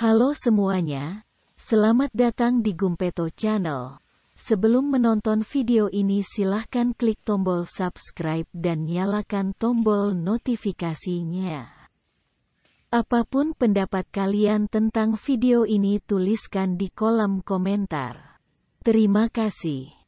Halo semuanya, selamat datang di Gumpeto Channel. Sebelum menonton video ini silahkan klik tombol subscribe dan nyalakan tombol notifikasinya. Apapun pendapat kalian tentang video ini tuliskan di kolom komentar. Terima kasih.